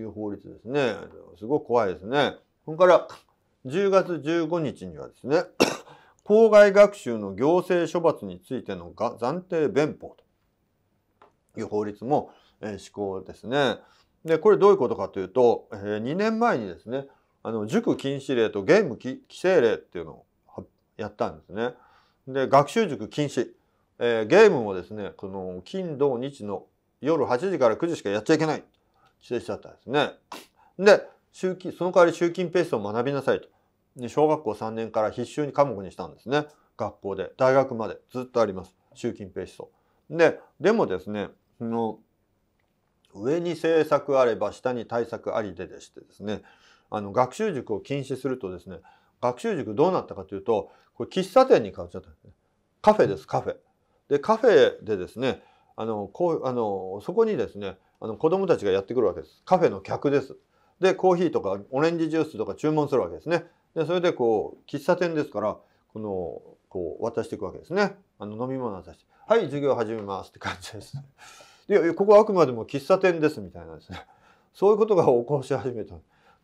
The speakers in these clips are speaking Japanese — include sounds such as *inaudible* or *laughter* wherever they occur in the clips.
いう法律ですね。すごく怖いですね。それから10月15日にはですね、校 *coughs* 外学習の行政処罰についてのが暫定弁法という法律も、えー、施行ですね。で、これどういうことかというと、えー、2年前にですね、あの、塾禁止令とゲーム規制令っていうのをやったんですね。で、学習塾禁止。えー、ゲームもですね、この、金、土、日の夜8時から9時しかやっちゃいけない。指摘しちゃったんですね。で、習近、その代わり習近平想を学びなさいと。で小学校3年から必修に科目にしたんですね。学校で。大学までずっとあります。習近平思想。で、でもですね、その、上に政策あれば下に対策ありででしてですね、あの、学習塾を禁止するとですね、学習塾どうなったかというと、これ喫茶店に変わっちゃったんですね。カフェです、カフェ。で、カフェでですね、あのこうあのそこにですねあの子供たちがやってくるわけですカフェの客ですでコーヒーとかオレンジジュースとか注文するわけですねでそれでこう喫茶店ですからこのこう渡していくわけですねあの飲み物渡して「はい授業始めます」って感じですで *laughs* ここはあくまでも喫茶店ですみたいなですねそういうことが起こし始めた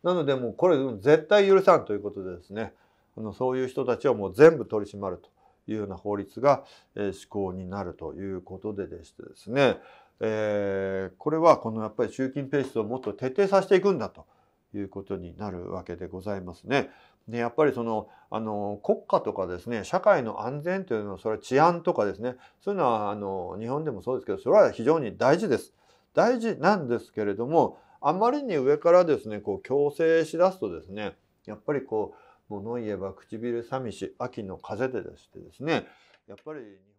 なのでもうこれ絶対許さんということでですねあのそういう人たちをもう全部取り締まるというような法律が、え施行になるということででしてですね、えー、これはこのやっぱり習近平思をもっと徹底させていくんだということになるわけでございますね。でやっぱりそのあの国家とかですね社会の安全というのはそれは治安とかですねそういうのはあの日本でもそうですけどそれは非常に大事です。大事なんですけれどもあまりに上からですねこう強制しだすとですねやっぱりこう物言えば唇寂し秋の風でですってですねやっぱり日本